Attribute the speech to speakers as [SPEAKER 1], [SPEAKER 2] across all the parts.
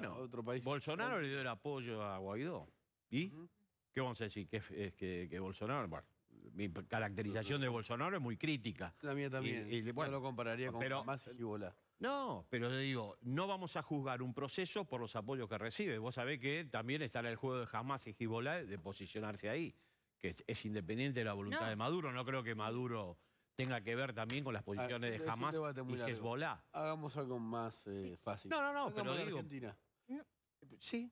[SPEAKER 1] bueno, otro país. Bolsonaro le dio el apoyo a Guaidó. ¿Y? ¿Qué vamos a decir? ¿Que, es, que, Bolsonaro... Bueno, mi caracterización de Bolsonaro es muy crítica. La mía también. Y, lo compararía con pero, No, pero yo digo, no vamos a juzgar un proceso por los apoyos que recibe. Vos sabés que también estará el juego de jamás y Gibolá de posicionarse ahí, que es, independiente de la voluntad de Maduro. No creo que Maduro tenga que ver también
[SPEAKER 2] con las ah, posiciones de Jamás y Hezbollah. Hagamos algo más eh, fácil. No, no, no, pero digo... Sí.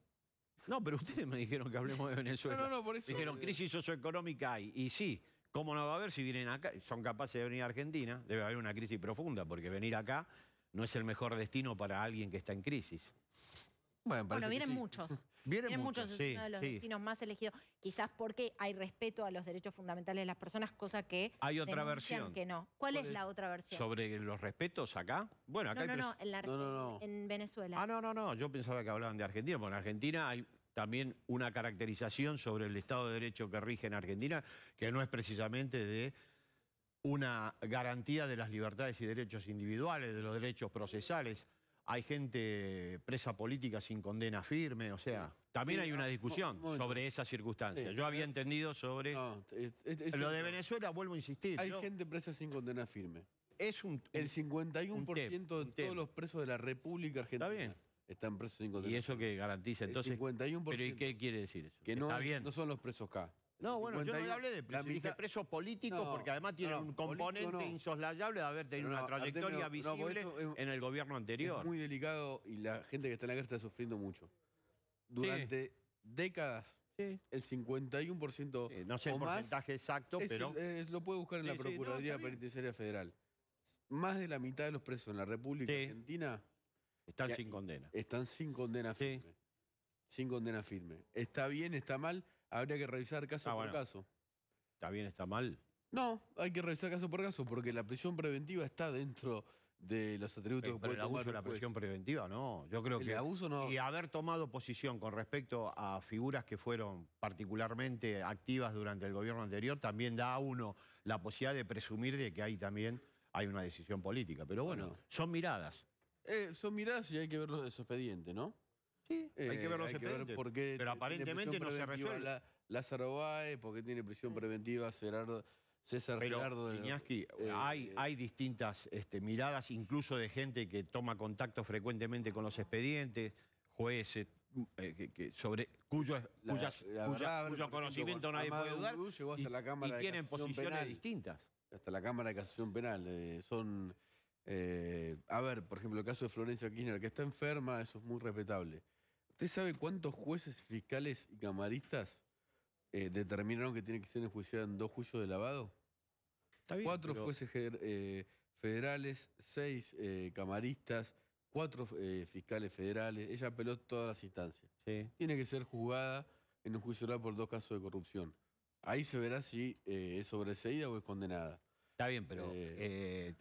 [SPEAKER 2] No, pero ustedes me dijeron que hablemos de Venezuela. No, no, no, por eso. Dijeron, crisis
[SPEAKER 1] socioeconómica hay. Y sí, ¿cómo no va a haber si vienen acá? Son capaces de venir a Argentina. Debe haber una crisis profunda, porque venir acá no es el mejor destino para alguien que está en crisis.
[SPEAKER 2] Bueno, vienen muchos. vienen, muchos, es uno de los destinos
[SPEAKER 1] más elegidos. Quizás porque hay respeto a los derechos fundamentales de las personas, cosa que... Hay otra versión. que no. ¿Cuál, es, la otra versión? ¿Sobre los respetos acá? Bueno, acá... No, no, en Venezuela. Ah, no, no, no. Yo pensaba que hablaban de Argentina, bueno en Argentina hay también una caracterización sobre el Estado de Derecho que rige en Argentina, que no es precisamente de una garantía de las libertades y derechos individuales, de los derechos procesales hay gente presa política sin condena firme, o sea, también hay una ah, discusión sobre
[SPEAKER 2] esa circunstancia. Yo había entendido sobre... lo de Venezuela, vuelvo a insistir. Hay gente presa sin condena firme. Es un... El 51% de todos los presos de la República Argentina. Están presos sin condena. ¿Y eso que garantiza? Entonces, ¿Pero y qué quiere decir eso? Que no, no son los presos K.
[SPEAKER 1] No, bueno, yo no hablé de presos. políticos porque además tiene un componente insoslayable de haber tenido una trayectoria visible
[SPEAKER 2] en el gobierno anterior. Es muy delicado y la gente que está en la guerra está sufriendo mucho. Durante décadas, el 51% eh, No sé el porcentaje exacto, pero... lo puede buscar en la Procuraduría Penitenciaria Federal. Más de la mitad de los presos en la República Argentina... Están sin condena. Están sin condena firme. Sin condena firme. Está bien, está mal Habría que revisar caso ah, por caso. ¿Está bien, está mal? No, hay que revisar caso por caso, porque la prisión preventiva está dentro de los atributos eh, pero, el abuso de la prisión preventiva, no. Yo creo que.
[SPEAKER 1] Y haber tomado posición con respecto a figuras que fueron particularmente activas durante el gobierno anterior también da a uno la posibilidad de presumir de que ahí también
[SPEAKER 2] hay una decisión política. Pero ah, bueno, son miradas. Eh, son miradas y hay que ver los expedientes, ¿no? Sí, hay que eh, ver los expedientes. pero aparentemente no se resuelve. Lázaro Báez, porque tiene prisión preventiva César Gerardo. De, eh, eh, hay,
[SPEAKER 1] distintas este, miradas, incluso de gente que toma contacto frecuentemente con los expedientes,
[SPEAKER 2] jueces, eh, sobre cuyo, conocimiento nadie puede dudar y, tienen posiciones distintas. Hasta la Cámara de Casación Penal. son... a ver, por ejemplo, el caso de Florencia Kirchner, que está enferma, eso es muy respetable. ¿Usted sabe cuántos jueces, fiscales y camaristas eh, determinaron que tiene que ser enjuiciada en dos juicios de lavado. cuatro pero... jueces eh, federales, seis eh, camaristas, cuatro fiscales federales. Ella apeló todas las instancias. Tiene que ser juzgada en un juicio oral por dos casos de corrupción. Ahí se verá si es sobreseída o es condenada. Está bien, pero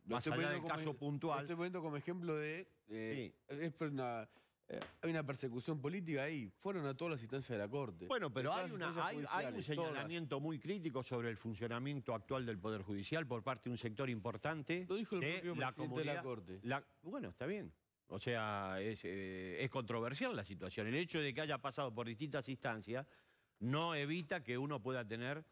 [SPEAKER 2] más allá del caso puntual. estoy poniendo como ejemplo de. Sí. Es una, hay una persecución política ahí. Fueron a todas las instancias de la Corte. Bueno, pero hay, un señalamiento
[SPEAKER 1] muy crítico sobre el funcionamiento actual del Poder Judicial por parte de un sector importante. Lo dijo el propio presidente de la Corte. bueno, está bien. O sea, eh, es controversial la situación. El hecho de que haya pasado por distintas instancias no evita que uno pueda tener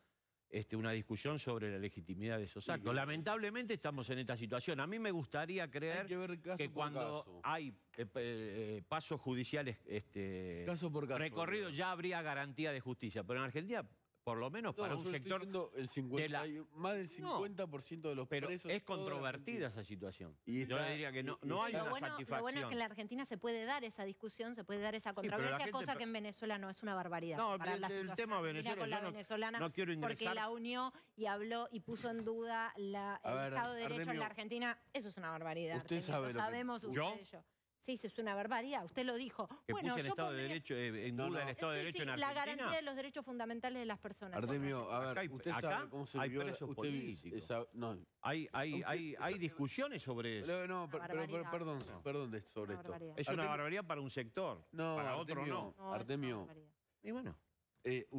[SPEAKER 1] este, una discusión sobre la legitimidad de esos actos. Lamentablemente estamos en esta situación. A mí me gustaría creer que, cuando hay eh, eh, pasos judiciales este, caso recorridos ya habría garantía de justicia, pero en Argentina por lo
[SPEAKER 2] menos para un sector de la... más del 50% de los pero es controvertida esa situación. Yo le diría que no, no hay una bueno, satisfacción. Lo bueno es que en la
[SPEAKER 1] Argentina se puede dar esa discusión, se puede dar esa controversia, cosa que en Venezuela no es una barbaridad. No, para el, tema Venezuela, no, venezolana quiero ingresar. porque la unió y habló y puso en duda la, el Estado de Derecho en la Argentina, eso es una barbaridad. Usted sabe lo sabemos usted yo. Sí, es una barbaridad. Usted lo dijo. Que bueno, el Estado de Derecho,
[SPEAKER 2] eh, en duda no, el Estado de Derecho en Argentina. la garantía de
[SPEAKER 1] los derechos fundamentales de las personas.
[SPEAKER 2] Artemio, a ver, usted sabe cómo se hay viola, esos no. Hay, hay, hay, hay
[SPEAKER 1] discusiones sobre eso. No, perdón, perdón de, sobre esto. Es una barbaridad para un sector, para otro no. Artemio. Y bueno. Eh,